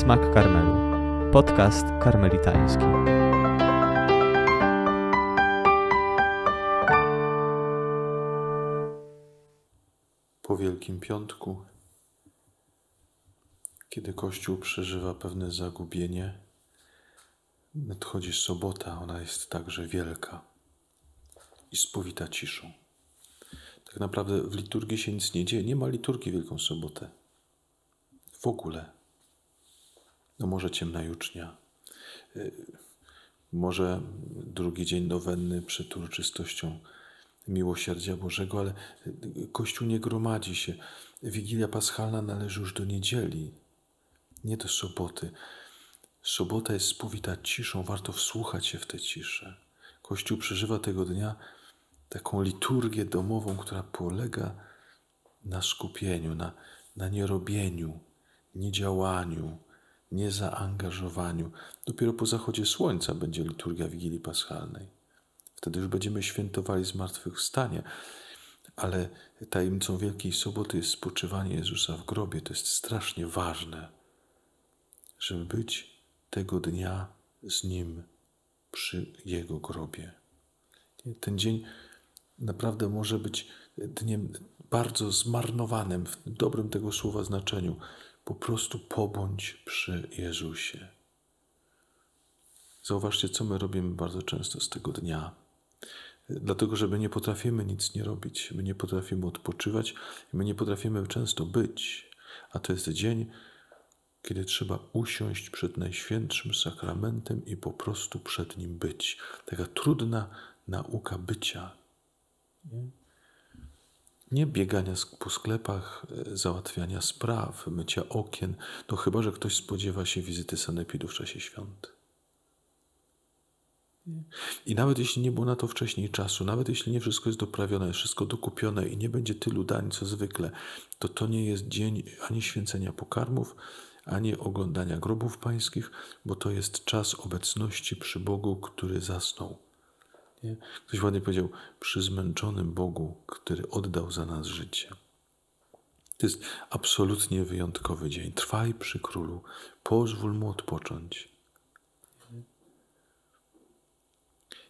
Smak Karmelu. Podcast karmelitański. Po Wielkim Piątku, kiedy Kościół przeżywa pewne zagubienie, nadchodzi sobota, ona jest także wielka i spowita ciszą. Tak naprawdę w liturgii się nic nie dzieje, nie ma liturgii Wielką Sobotę. W ogóle no może ciemna jucznia, y, może drugi dzień nowenny przed uroczystością miłosierdzia Bożego, ale y, Kościół nie gromadzi się. Wigilia Paschalna należy już do niedzieli, nie do soboty. Sobota jest spowita ciszą, warto wsłuchać się w tę ciszę. Kościół przeżywa tego dnia taką liturgię domową, która polega na skupieniu, na, na nierobieniu, niedziałaniu, niezaangażowaniu. Dopiero po zachodzie słońca będzie liturgia Wigilii Paschalnej. Wtedy już będziemy świętowali zmartwychwstanie, ale tajemnicą Wielkiej Soboty jest spoczywanie Jezusa w grobie. To jest strasznie ważne, żeby być tego dnia z Nim przy Jego grobie. Ten dzień naprawdę może być dniem bardzo zmarnowanym w dobrym tego słowa znaczeniu. Po prostu pobądź przy Jezusie. Zauważcie, co my robimy bardzo często z tego dnia. Dlatego, że my nie potrafimy nic nie robić, my nie potrafimy odpoczywać, my nie potrafimy często być. A to jest dzień, kiedy trzeba usiąść przed Najświętszym Sakramentem i po prostu przed Nim być. Taka trudna nauka bycia. Nie? Nie biegania po sklepach, e, załatwiania spraw, mycia okien, no chyba, że ktoś spodziewa się wizyty sanepidu w czasie świąt. I nawet jeśli nie było na to wcześniej czasu, nawet jeśli nie wszystko jest doprawione, wszystko dokupione i nie będzie tylu dań co zwykle, to to nie jest dzień ani święcenia pokarmów, ani oglądania grobów pańskich, bo to jest czas obecności przy Bogu, który zasnął. Nie? Ktoś ładnie powiedział, przy zmęczonym Bogu, który oddał za nas życie. To jest absolutnie wyjątkowy dzień. Trwaj przy królu, pozwól mu odpocząć.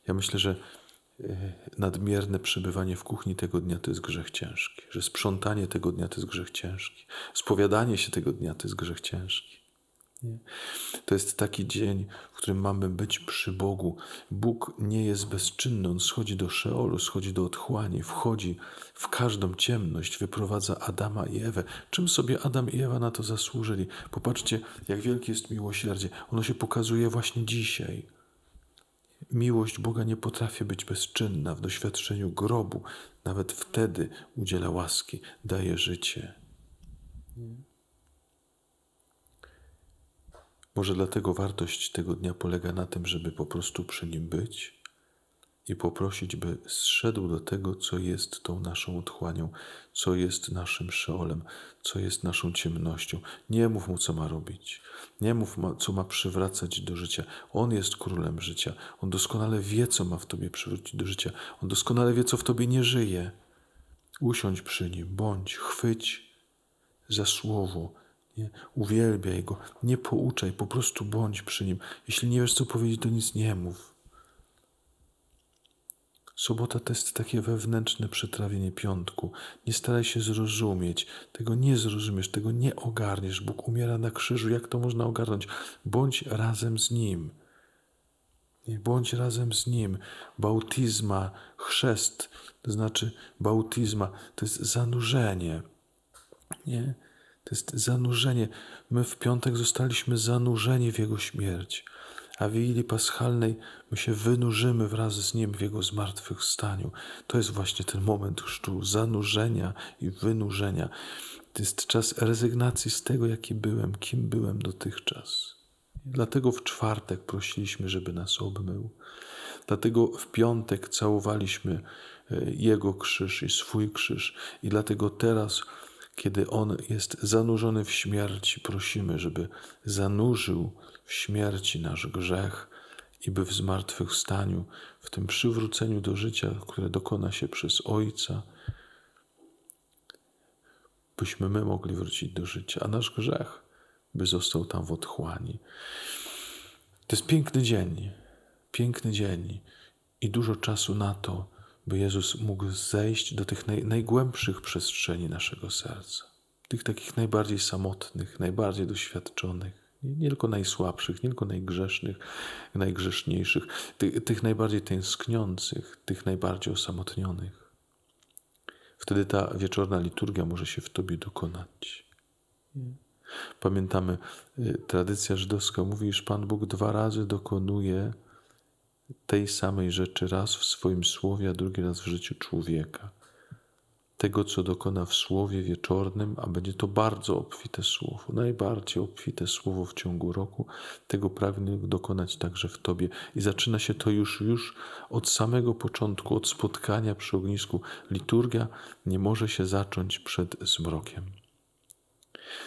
Ja myślę, że e, nadmierne przebywanie w kuchni tego dnia to jest grzech ciężki, że sprzątanie tego dnia to jest grzech ciężki, spowiadanie się tego dnia to jest grzech ciężki. Nie? To jest taki dzień, w którym mamy być przy Bogu. Bóg nie jest bezczynny, on schodzi do Szeolu, schodzi do otchłani, wchodzi w każdą ciemność, wyprowadza Adama i Ewę. Czym sobie Adam i Ewa na to zasłużyli? Popatrzcie, jak wielkie jest miłosierdzie. Ono się pokazuje właśnie dzisiaj. Miłość Boga nie potrafi być bezczynna w doświadczeniu grobu. Nawet wtedy udziela łaski, daje życie. Nie? Może dlatego wartość tego dnia polega na tym, żeby po prostu przy nim być i poprosić, by zszedł do tego, co jest tą naszą otchłanią, co jest naszym szeolem, co jest naszą ciemnością. Nie mów mu, co ma robić. Nie mów, co ma przywracać do życia. On jest królem życia. On doskonale wie, co ma w tobie przywrócić do życia. On doskonale wie, co w tobie nie żyje. Usiądź przy nim, bądź, chwyć za słowo, nie? Uwielbiaj Go, nie pouczaj, po prostu bądź przy Nim. Jeśli nie wiesz, co powiedzieć, to nic nie mów. Sobota to jest takie wewnętrzne przetrawienie piątku. Nie staraj się zrozumieć. Tego nie zrozumiesz, tego nie ogarniesz. Bóg umiera na krzyżu. Jak to można ogarnąć? Bądź razem z Nim. Bądź razem z Nim. Bautyzma, chrzest, to znaczy bautyzma, to jest zanurzenie. Nie? To jest zanurzenie. My w piątek zostaliśmy zanurzeni w Jego śmierć, a w Wigilii Paschalnej my się wynurzymy wraz z Nim w Jego zmartwychwstaniu. To jest właśnie ten moment chrztu, zanurzenia i wynurzenia. To jest czas rezygnacji z tego, jaki byłem, kim byłem dotychczas. Dlatego w czwartek prosiliśmy, żeby nas obmył. Dlatego w piątek całowaliśmy e, Jego krzyż i swój krzyż. I dlatego teraz kiedy On jest zanurzony w śmierci, prosimy, żeby zanurzył w śmierci nasz grzech i by w zmartwychwstaniu, w tym przywróceniu do życia, które dokona się przez Ojca, byśmy my mogli wrócić do życia, a nasz grzech by został tam w otchłani. To jest piękny dzień, piękny dzień i dużo czasu na to, by Jezus mógł zejść do tych naj, najgłębszych przestrzeni naszego serca, tych takich najbardziej samotnych, najbardziej doświadczonych, nie, nie tylko najsłabszych, nie tylko najgrzesznych, najgrzeszniejszych, tych, tych najbardziej tęskniących, tych najbardziej osamotnionych. Wtedy ta wieczorna liturgia może się w Tobie dokonać. Pamiętamy, y, tradycja żydowska mówi, iż Pan Bóg dwa razy dokonuje tej samej rzeczy raz w swoim słowie, a drugi raz w życiu człowieka. Tego, co dokona w słowie wieczornym, a będzie to bardzo obfite słowo, najbardziej obfite słowo w ciągu roku, tego pragnie dokonać także w Tobie. I zaczyna się to już, już od samego początku, od spotkania przy ognisku. Liturgia nie może się zacząć przed zmrokiem.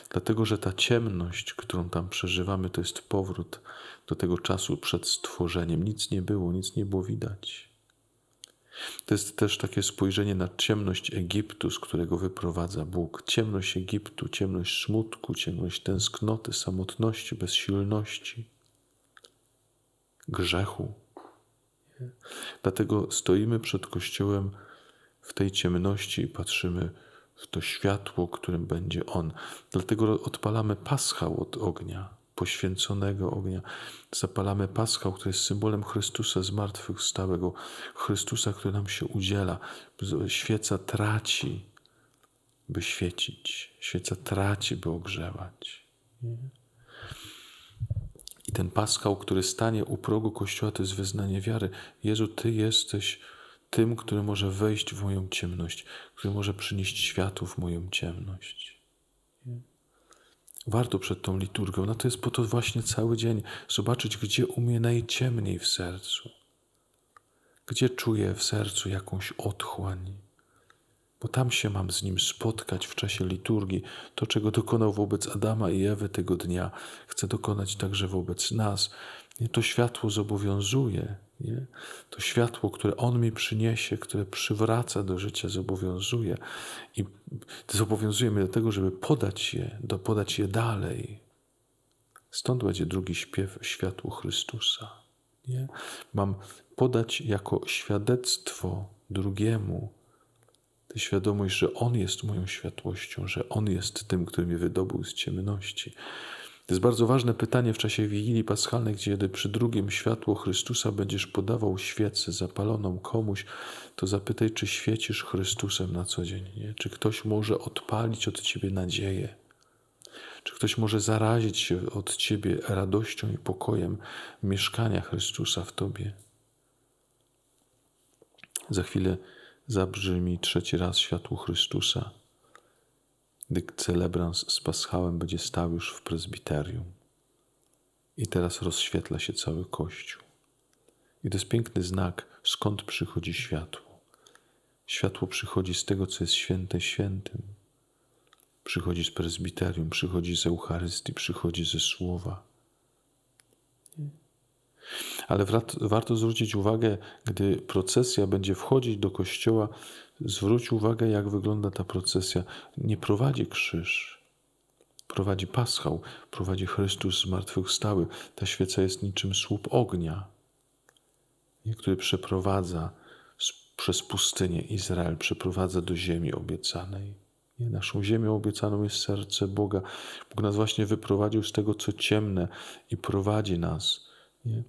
Dlatego, że ta ciemność, którą tam przeżywamy, to jest powrót do tego czasu przed stworzeniem. Nic nie było, nic nie było widać. To jest też takie spojrzenie na ciemność Egiptu, z którego wyprowadza Bóg. Ciemność Egiptu, ciemność smutku, ciemność tęsknoty, samotności, bezsilności, grzechu. Dlatego stoimy przed Kościołem w tej ciemności i patrzymy, to światło, którym będzie On. Dlatego odpalamy paschał od ognia, poświęconego ognia. Zapalamy paschał, który jest symbolem Chrystusa zmartwychwstałego, Chrystusa, który nam się udziela. Świeca traci, by świecić. Świeca traci, by ogrzewać. I ten paschał, który stanie u progu Kościoła, to jest wyznanie wiary. Jezu, Ty jesteś tym, który może wejść w moją ciemność, który może przynieść światło w moją ciemność. Warto przed tą liturgią, no to jest po to właśnie cały dzień, zobaczyć, gdzie u mnie najciemniej w sercu, gdzie czuję w sercu jakąś otchłań, bo tam się mam z nim spotkać w czasie liturgii. To, czego dokonał wobec Adama i Ewy tego dnia, chce dokonać także wobec nas. I to światło zobowiązuje, nie? To światło, które On mi przyniesie, które przywraca do życia, zobowiązuje. I zobowiązuje mnie do tego, żeby podać je, do podać je dalej. Stąd będzie drugi śpiew światło Chrystusa. Nie? Mam podać jako świadectwo drugiemu tę świadomość, że On jest moją światłością, że On jest tym, który mnie wydobył z ciemności. To jest bardzo ważne pytanie w czasie Wigilii Paschalnej, gdzie przy drugim światło Chrystusa będziesz podawał świecę zapaloną komuś, to zapytaj, czy świecisz Chrystusem na co dzień. Nie? Czy ktoś może odpalić od ciebie nadzieję? Czy ktoś może zarazić się od ciebie radością i pokojem mieszkania Chrystusa w tobie? Za chwilę zabrzmi trzeci raz światło Chrystusa gdy celebrans z paschałem będzie stał już w prezbiterium. I teraz rozświetla się cały kościół. I to jest piękny znak, skąd przychodzi światło. Światło przychodzi z tego, co jest święte świętym. Przychodzi z prezbiterium, przychodzi z Eucharystii, przychodzi ze słowa. Ale warto zwrócić uwagę, gdy procesja będzie wchodzić do kościoła, Zwróć uwagę, jak wygląda ta procesja. Nie prowadzi krzyż, prowadzi paschał, prowadzi Chrystus zmartwychwstały. Ta świeca jest niczym słup ognia, który przeprowadza przez pustynię Izrael, przeprowadza do ziemi obiecanej. naszą ziemią obiecaną jest serce Boga. Bóg nas właśnie wyprowadził z tego, co ciemne i prowadzi nas. Nie?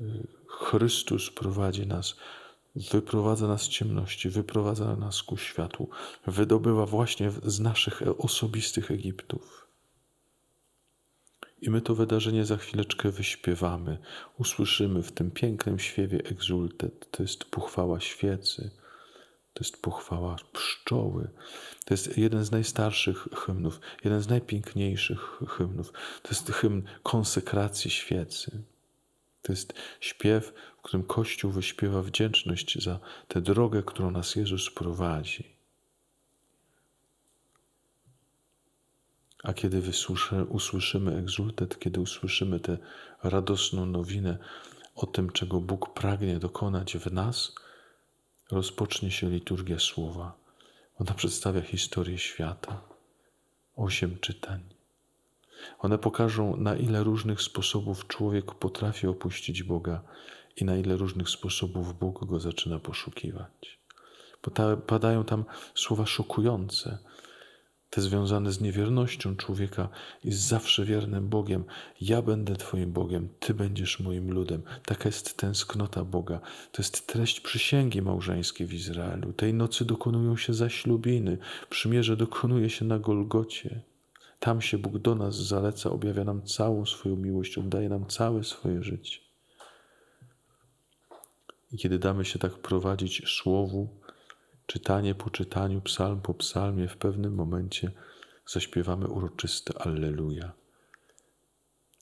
Y, Chrystus prowadzi nas wyprowadza nas z ciemności, wyprowadza nas ku światłu, wydobywa właśnie z naszych e- osobistych Egiptów. I my to wydarzenie za chwileczkę wyśpiewamy, usłyszymy w tym pięknym śpiewie exultet. To jest pochwała świecy, to jest pochwała pszczoły. To jest jeden z najstarszych hymnów, jeden z najpiękniejszych hymnów. To jest hymn konsekracji świecy. To jest śpiew, w którym Kościół wyśpiewa wdzięczność za tę drogę, którą nas Jezus prowadzi. A kiedy wysłyszy, usłyszymy egzultet, kiedy usłyszymy tę radosną nowinę o tym, czego Bóg pragnie dokonać w nas, rozpocznie się liturgia słowa. Ona przedstawia historię świata. Osiem czytań. One pokażą, na ile różnych sposobów człowiek potrafi opuścić Boga i na ile różnych sposobów Bóg go zaczyna poszukiwać. Padają tam słowa szokujące, te związane z niewiernością człowieka i z zawsze wiernym Bogiem. Ja będę Twoim Bogiem, Ty będziesz moim ludem. Taka jest tęsknota Boga. To jest treść przysięgi małżeńskiej w Izraelu. Tej nocy dokonują się zaślubiny, przymierze dokonuje się na Golgocie. Tam się Bóg do nas zaleca, objawia nam całą swoją miłość, oddaje nam całe swoje życie. I kiedy damy się tak prowadzić słowu, czytanie po czytaniu, psalm po psalmie, w pewnym momencie zaśpiewamy uroczyste Alleluja.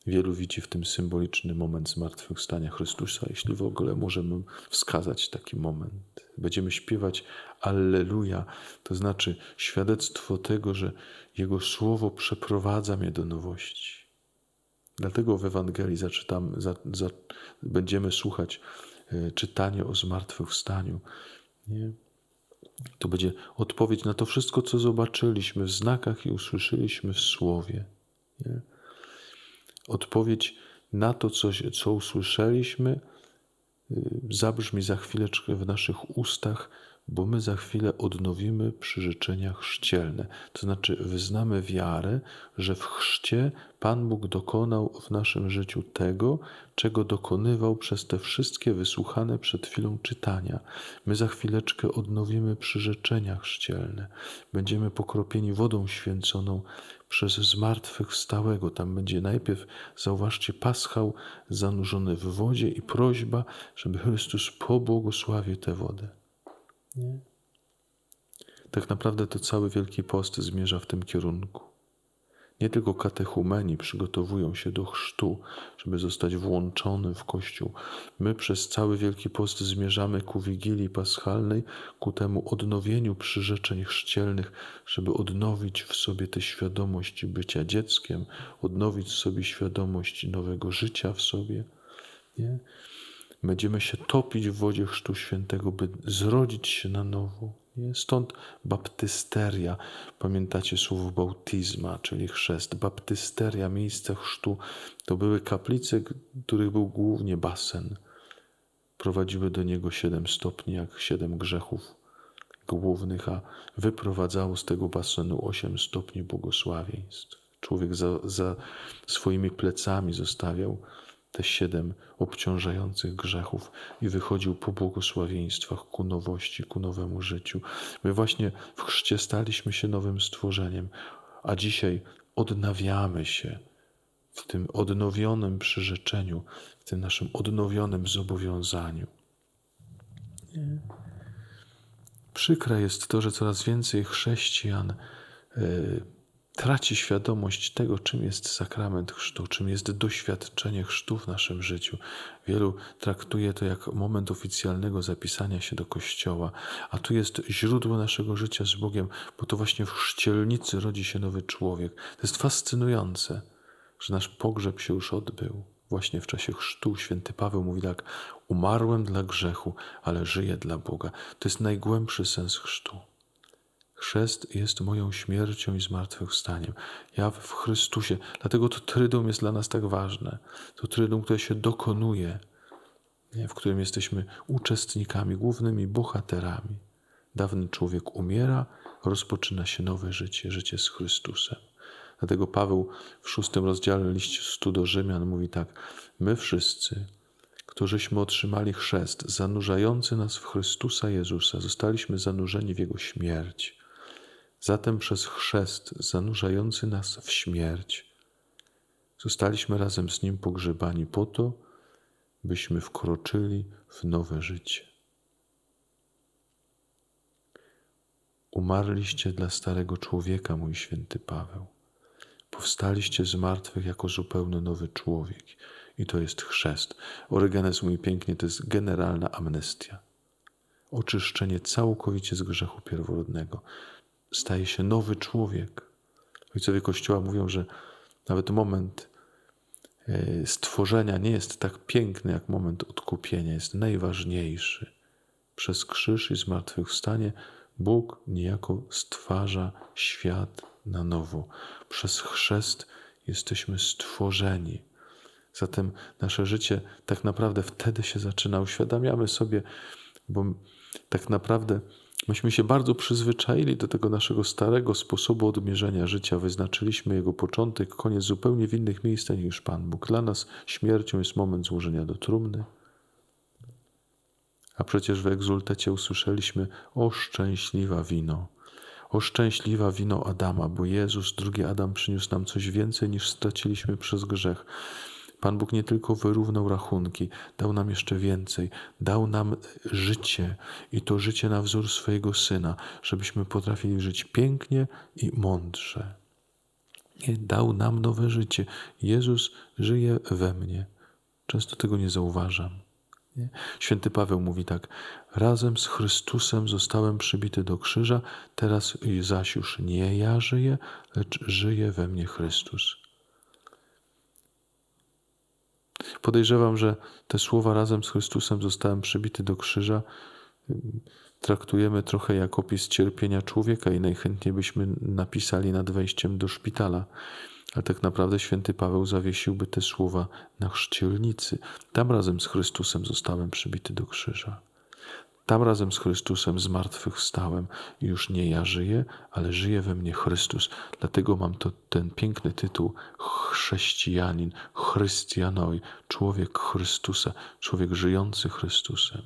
Wielu widzi w tym symboliczny moment zmartwychwstania Chrystusa, jeśli w ogóle możemy wskazać taki moment. Będziemy śpiewać Alleluja, to znaczy świadectwo tego, że Jego Słowo przeprowadza mnie do nowości. Dlatego w Ewangelii zaczytam, za, za, będziemy słuchać e, czytanie o zmartwychwstaniu. Nie? To będzie odpowiedź na to wszystko, co zobaczyliśmy w znakach i usłyszeliśmy w Słowie. Nie? Odpowiedź na to, co, co usłyszeliśmy, Y, zabrzmi za chwileczkę w naszych ustach bo my za chwilę odnowimy przyrzeczenia chrzcielne. To znaczy wyznamy wiarę, że w chrzcie Pan Bóg dokonał w naszym życiu tego, czego dokonywał przez te wszystkie wysłuchane przed chwilą czytania. My za chwileczkę odnowimy przyrzeczenia chrzcielne. Będziemy pokropieni wodą święconą przez zmartwychwstałego. Tam będzie najpierw, zauważcie, paschał zanurzony w wodzie i prośba, żeby Chrystus pobłogosławił tę wodę. Nie? Tak naprawdę to cały Wielki Post zmierza w tym kierunku. Nie tylko katechumeni przygotowują się do chrztu, żeby zostać włączony w Kościół. My przez cały Wielki Post zmierzamy ku Wigilii Paschalnej, ku temu odnowieniu przyrzeczeń chrzcielnych, żeby odnowić w sobie tę świadomość bycia dzieckiem, odnowić w sobie świadomość nowego życia w sobie. Nie? Będziemy się topić w wodzie Chrztu Świętego, by zrodzić się na nowo. Nie? Stąd baptysteria. Pamiętacie słowo bautizma, czyli chrzest. Baptysteria, miejsce chrztu, to były kaplice, których był głównie basen. Prowadziły do niego siedem stopni, jak siedem grzechów głównych, a wyprowadzało z tego basenu osiem stopni błogosławieństw. Człowiek za, za swoimi plecami zostawiał te siedem obciążających grzechów i wychodził po błogosławieństwach ku nowości, ku nowemu życiu. My właśnie w chrzcie staliśmy się nowym stworzeniem, a dzisiaj odnawiamy się w tym odnowionym przyrzeczeniu, w tym naszym odnowionym zobowiązaniu. Przykra Przykre jest to, że coraz więcej chrześcijan. Yy, traci świadomość tego, czym jest sakrament chrztu, czym jest doświadczenie chrztu w naszym życiu. Wielu traktuje to jak moment oficjalnego zapisania się do Kościoła, a tu jest źródło naszego życia z Bogiem, bo to właśnie w chrzcielnicy rodzi się nowy człowiek. To jest fascynujące, że nasz pogrzeb się już odbył. Właśnie w czasie chrztu święty Paweł mówi tak: Umarłem dla grzechu, ale żyję dla Boga. To jest najgłębszy sens chrztu. Chrzest jest moją śmiercią i zmartwychwstaniem. Ja w Chrystusie. Dlatego to trydum jest dla nas tak ważne. To trydum, które się dokonuje, w którym jesteśmy uczestnikami, głównymi bohaterami. Dawny człowiek umiera, rozpoczyna się nowe życie, życie z Chrystusem. Dlatego Paweł w szóstym rozdziale listu do Rzymian mówi tak: My wszyscy, którzyśmy otrzymali chrzest zanurzający nas w Chrystusa Jezusa, zostaliśmy zanurzeni w Jego śmierć. Zatem przez chrzest zanurzający nas w śmierć zostaliśmy razem z Nim pogrzebani po to, byśmy wkroczyli w nowe życie. Umarliście dla starego człowieka, mój święty Paweł. Powstaliście z martwych jako zupełnie nowy człowiek. I to jest chrzest. Orygenes mówi pięknie, to jest generalna amnestia. Oczyszczenie całkowicie z grzechu pierworodnego staje się nowy człowiek. Ojcowie Kościoła mówią, że nawet moment e, stworzenia nie jest tak piękny jak moment odkupienia, jest najważniejszy. Przez krzyż i zmartwychwstanie Bóg niejako stwarza świat na nowo. Przez chrzest jesteśmy stworzeni. Zatem nasze życie tak naprawdę wtedy się zaczyna. Uświadamiamy sobie, bo tak naprawdę Myśmy się bardzo przyzwyczaili do tego naszego starego sposobu odmierzenia życia. Wyznaczyliśmy jego początek, koniec zupełnie w innych miejscach niż Pan Bóg. Dla nas śmiercią jest moment złożenia do trumny. A przecież w egzultecie usłyszeliśmy o szczęśliwa wino. O szczęśliwa wino Adama, bo Jezus, drugi Adam, przyniósł nam coś więcej niż straciliśmy przez grzech. Pan Bóg nie tylko wyrównał rachunki, dał nam jeszcze więcej, dał nam życie i to życie na wzór swojego Syna, żebyśmy potrafili żyć pięknie i mądrze. Nie, dał nam nowe życie. Jezus żyje we mnie. Często tego nie zauważam. Nie? Święty Paweł mówi tak: Razem z Chrystusem zostałem przybity do krzyża, teraz zaś już nie ja żyję, lecz żyje we mnie Chrystus. Podejrzewam, że te słowa razem z Chrystusem zostałem przybity do krzyża. Traktujemy trochę jak opis cierpienia człowieka i najchętniej byśmy napisali nad wejściem do szpitala. Ale tak naprawdę święty Paweł zawiesiłby te słowa na chrzcielnicy. Tam razem z Chrystusem zostałem przybity do krzyża. Tam razem z Chrystusem zmartwychwstałem. Już nie ja żyję, ale żyje we mnie Chrystus. Dlatego mam to, ten piękny tytuł chrześcijanin, chrystianoj, człowiek Chrystusa, człowiek żyjący Chrystusem.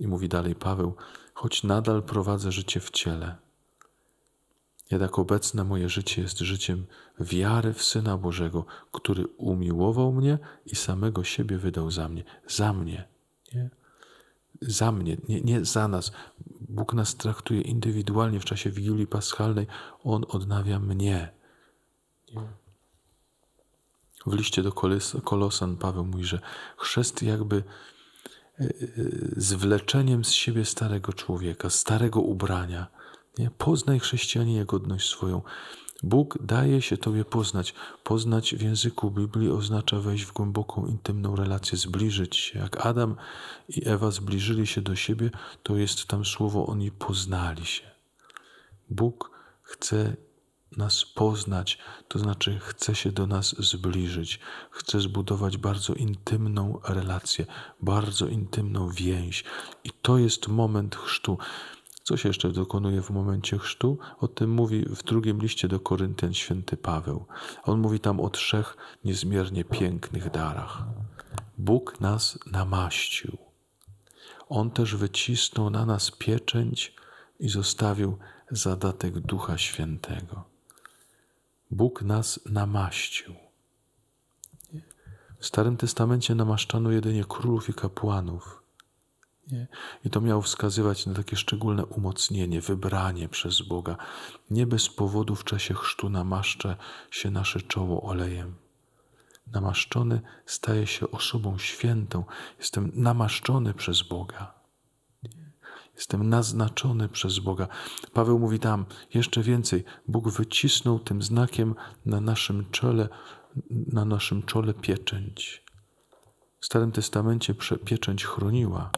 I mówi dalej Paweł, choć nadal prowadzę życie w ciele, jednak obecne moje życie jest życiem wiary w Syna Bożego, który umiłował mnie i samego siebie wydał za mnie. Za mnie. Nie? za mnie, nie, nie za nas. Bóg nas traktuje indywidualnie w czasie Wigilii Paschalnej. On odnawia mnie. W liście do Kolosan Paweł mówi, że chrzest jakby e, e, zwleczeniem z siebie starego człowieka, starego ubrania. Nie? Poznaj chrześcijanie godność swoją. Bóg daje się Tobie poznać. Poznać w języku Biblii oznacza wejść w głęboką, intymną relację, zbliżyć się. Jak Adam i Ewa zbliżyli się do siebie, to jest tam słowo oni poznali się. Bóg chce nas poznać, to znaczy chce się do nas zbliżyć, chce zbudować bardzo intymną relację, bardzo intymną więź. I to jest moment chrztu. Co się jeszcze dokonuje w momencie chrztu? O tym mówi w drugim liście do Koryntian święty Paweł. On mówi tam o trzech niezmiernie pięknych darach. Bóg nas namaścił. On też wycisnął na nas pieczęć i zostawił zadatek Ducha Świętego. Bóg nas namaścił. W Starym Testamencie namaszczano jedynie królów i kapłanów. Nie? I to miało wskazywać na takie szczególne umocnienie, wybranie przez Boga. Nie bez powodu w czasie chrztu namaszcza się nasze czoło olejem. Namaszczony staje się osobą świętą. Jestem namaszczony przez Boga. Jestem naznaczony przez Boga. Paweł mówi tam jeszcze więcej. Bóg wycisnął tym znakiem na naszym czole, na naszym czole pieczęć. W Starym Testamencie pieczęć chroniła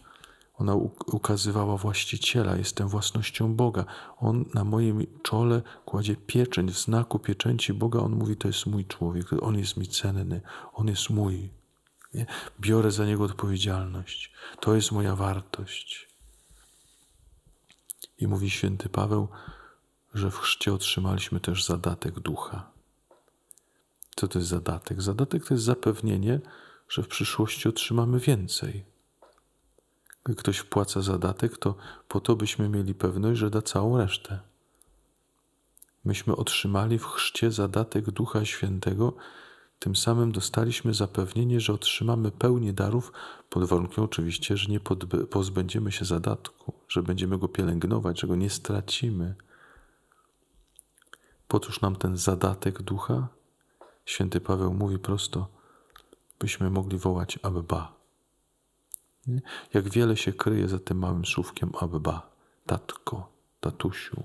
ona ukazywała właściciela, jestem własnością Boga. On na moim czole kładzie pieczęć, w znaku pieczęci Boga on mówi, to jest mój człowiek, on jest mi cenny, on jest mój. Nie? Biorę za niego odpowiedzialność. To jest moja wartość. I mówi święty Paweł, że w chrzcie otrzymaliśmy też zadatek ducha. Co to jest zadatek? Zadatek to jest zapewnienie, że w przyszłości otrzymamy więcej ktoś wpłaca zadatek, to po to byśmy mieli pewność, że da całą resztę. Myśmy otrzymali w chrzcie zadatek Ducha Świętego, tym samym dostaliśmy zapewnienie, że otrzymamy pełnię darów, pod warunkiem oczywiście, że nie pozbędziemy się zadatku, że będziemy go pielęgnować, że go nie stracimy. Po cóż nam ten zadatek ducha? Święty Paweł mówi prosto, byśmy mogli wołać Abba. Nie? Jak wiele się kryje za tym małym słówkiem Abba, tatko, tatusiu.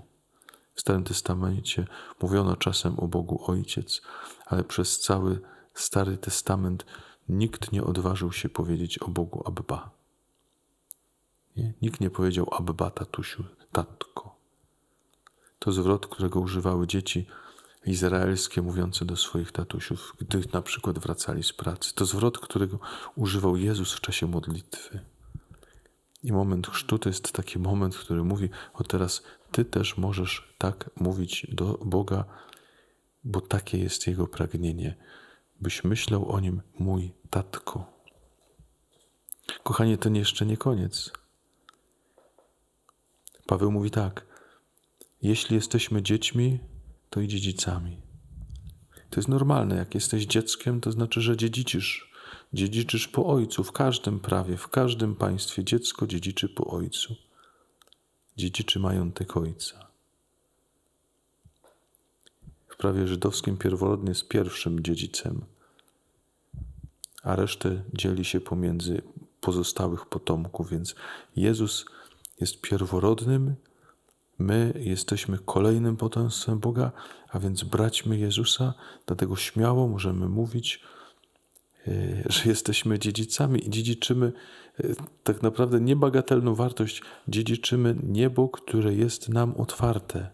W Starym Testamencie mówiono czasem o Bogu Ojciec, ale przez cały Stary Testament nikt nie odważył się powiedzieć o Bogu Abba. Nie? Nikt nie powiedział Abba, tatusiu, tatko. To zwrot, którego używały dzieci izraelskie mówiące do swoich tatusiów, gdy na przykład wracali z pracy. To zwrot, którego używał Jezus w czasie modlitwy. I moment chrztu to jest taki moment, który mówi: O teraz ty też możesz tak mówić do Boga, bo takie jest Jego pragnienie, byś myślał o nim, mój tatko. Kochanie, to jeszcze nie koniec. Paweł mówi tak: Jeśli jesteśmy dziećmi, to i dziedzicami. To jest normalne. Jak jesteś dzieckiem, to znaczy, że dziedzicisz. Dziedziczysz po ojcu w każdym prawie, w każdym państwie. Dziecko dziedziczy po ojcu. Dziedziczy majątek ojca. W prawie żydowskim pierworodny jest pierwszym dziedzicem, a resztę dzieli się pomiędzy pozostałych potomków, więc Jezus jest pierworodnym My jesteśmy kolejnym potomstwem Boga, a więc braćmy Jezusa, dlatego śmiało możemy mówić, e, że jesteśmy dziedzicami i dziedziczymy e, tak naprawdę niebagatelną wartość, dziedziczymy niebo, które jest nam otwarte.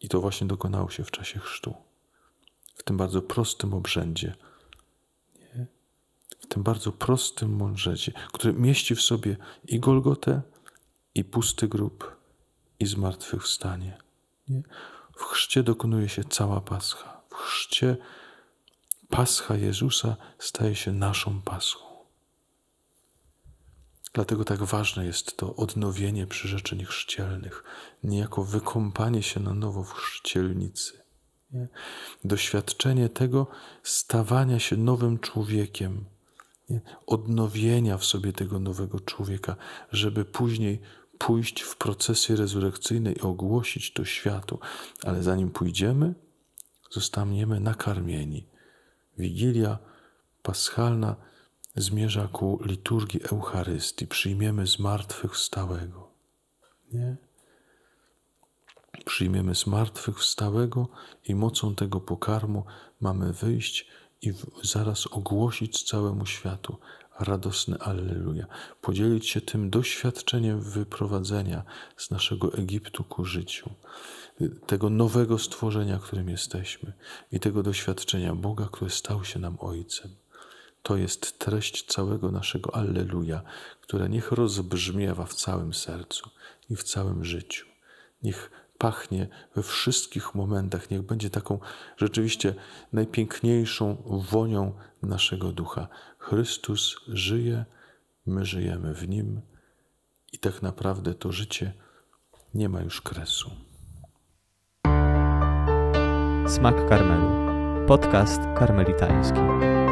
I to właśnie dokonało się w czasie chrztu, w tym bardzo prostym obrzędzie, w tym bardzo prostym mądrzecie, który mieści w sobie i Golgotę, i pusty grób i zmartwychwstanie. Nie? W chrzcie dokonuje się cała Pascha. W chrzcie Pascha Jezusa staje się naszą Paschą. Dlatego tak ważne jest to odnowienie przyrzeczeń chrzcielnych, niejako wykąpanie się na nowo w chrzcielnicy. Nie? Doświadczenie tego stawania się nowym człowiekiem, nie? odnowienia w sobie tego nowego człowieka, żeby później pójść w procesję rezurekcyjną i ogłosić to światu, ale zanim pójdziemy, zostaniemy nakarmieni. Wigilia paschalna zmierza ku liturgii Eucharystii. Przyjmiemy zmartwychwstałego. Nie? Przyjmiemy zmartwychwstałego i mocą tego pokarmu mamy wyjść i zaraz ogłosić całemu światu, radosny Alleluja, podzielić się tym doświadczeniem wyprowadzenia z naszego Egiptu ku życiu, tego nowego stworzenia, którym jesteśmy i tego doświadczenia Boga, który stał się nam Ojcem. To jest treść całego naszego Alleluja, które niech rozbrzmiewa w całym sercu i w całym życiu. Niech pachnie we wszystkich momentach, niech będzie taką rzeczywiście najpiękniejszą wonią naszego ducha, Chrystus żyje, my żyjemy w Nim i tak naprawdę to życie nie ma już kresu. Smak Karmelu. Podcast karmelitański.